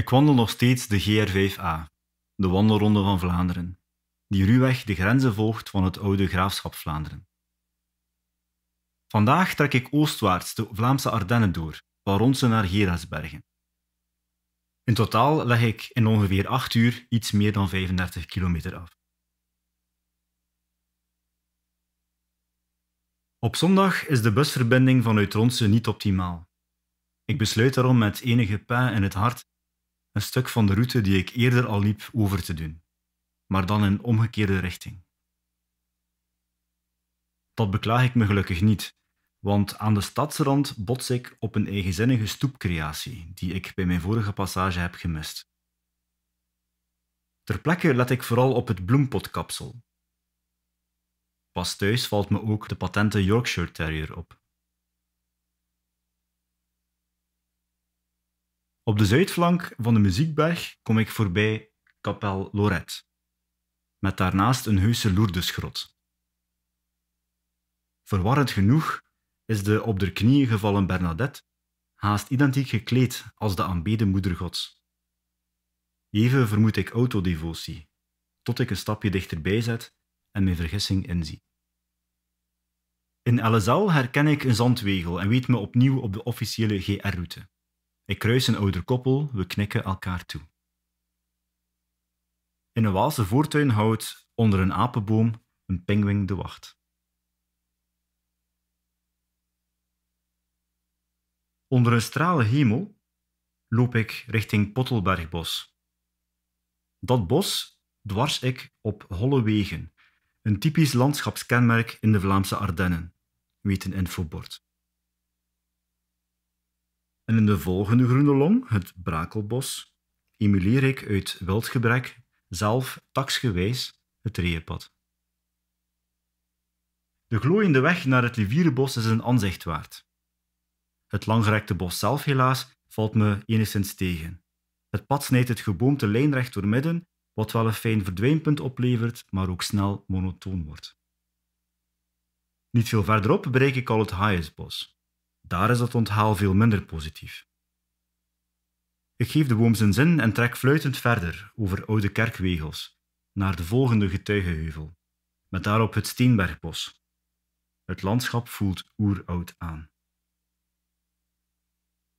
Ik wandel nog steeds de GR5A, de wandelronde van Vlaanderen, die ruwweg de grenzen volgt van het oude graafschap Vlaanderen. Vandaag trek ik oostwaarts de Vlaamse Ardennen door, van Ronsen naar Gerasbergen. In totaal leg ik in ongeveer 8 uur iets meer dan 35 kilometer af. Op zondag is de busverbinding vanuit Ronsen niet optimaal. Ik besluit daarom met enige pijn in het hart een stuk van de route die ik eerder al liep over te doen, maar dan in omgekeerde richting. Dat beklaag ik me gelukkig niet, want aan de stadsrand bots ik op een eigenzinnige stoepcreatie die ik bij mijn vorige passage heb gemist. Ter plekke let ik vooral op het bloempotkapsel. Pas thuis valt me ook de patente Yorkshire Terrier op. Op de zuidflank van de Muziekberg kom ik voorbij Kapel Lorette, met daarnaast een heuse Lourdesgrot. Verwarrend genoeg is de op de knieën gevallen Bernadette haast identiek gekleed als de aanbeden moeder Even vermoed ik autodevotie, tot ik een stapje dichterbij zet en mijn vergissing inzie. In LSL herken ik een zandwegel en weet me opnieuw op de officiële GR-route. Ik kruis een ouder koppel, we knikken elkaar toe. In een Waalse voortuin houdt, onder een apenboom, een pinguïn de wacht. Onder een strale hemel loop ik richting Pottelbergbos. Dat bos dwars ik op holle wegen, een typisch landschapskenmerk in de Vlaamse Ardennen, weet een infobord. En in de volgende groene long, het brakelbos, emuleer ik uit wildgebrek zelf taksgewijs het reepad. De glooiende weg naar het rivierenbos is een aanzicht waard. Het langgerekte bos zelf, helaas, valt me enigszins tegen. Het pad snijdt het geboomte lijnrecht midden, wat wel een fijn verdwijnpunt oplevert, maar ook snel monotoon wordt. Niet veel verderop bereik ik al het highestbos. Daar is dat onthaal veel minder positief. Ik geef de boom zijn zin en trek fluitend verder over oude kerkwegels naar de volgende getuigenheuvel, met daarop het Steenbergbos. Het landschap voelt oeroud aan.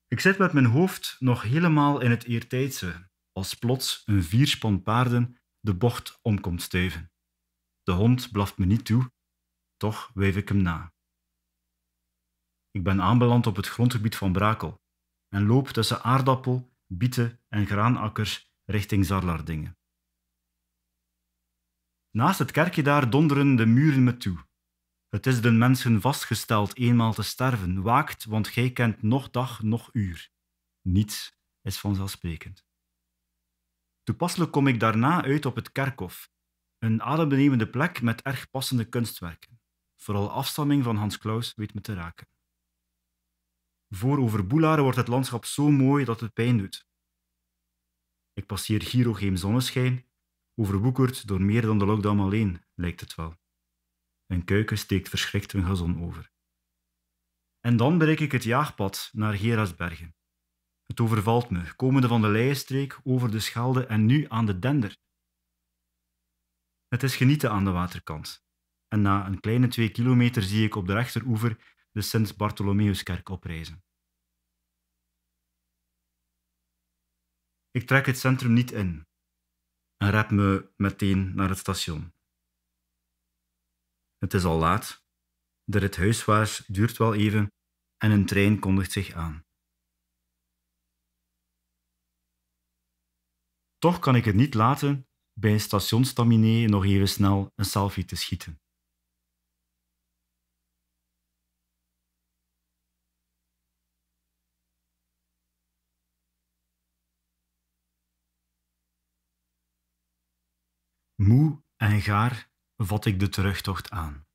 Ik zit met mijn hoofd nog helemaal in het eertijdse, als plots een vierspan paarden de bocht om komt stuiven. De hond blaft me niet toe, toch wijf ik hem na. Ik ben aanbeland op het grondgebied van Brakel en loop tussen aardappel, bieten en graanakkers richting Zarlardingen. Naast het kerkje daar donderen de muren me toe. Het is den mensen vastgesteld eenmaal te sterven. Waakt, want gij kent noch dag, noch uur. Niets is vanzelfsprekend. Toepasselijk kom ik daarna uit op het kerkhof, een adembenemende plek met erg passende kunstwerken. Vooral afstamming van Hans Klaus weet me te raken. Voor over Boelaren wordt het landschap zo mooi dat het pijn doet. Ik passeer Giro geen zonneschijn, overwoekerd door meer dan de lockdown alleen, lijkt het wel. Een kuiken steekt verschrikt een gazon over. En dan bereik ik het jaagpad naar Gerasbergen. Het overvalt me, komende van de Leienstreek, over de Schelde en nu aan de Dender. Het is genieten aan de waterkant. En na een kleine twee kilometer zie ik op de rechteroever de Sint-Bartholomeuskerk oprijzen. Ik trek het centrum niet in en red me meteen naar het station. Het is al laat, de rit huiswaarts duurt wel even en een trein kondigt zich aan. Toch kan ik het niet laten bij een stationstaminé nog even snel een selfie te schieten. Moe en gaar vat ik de terugtocht aan.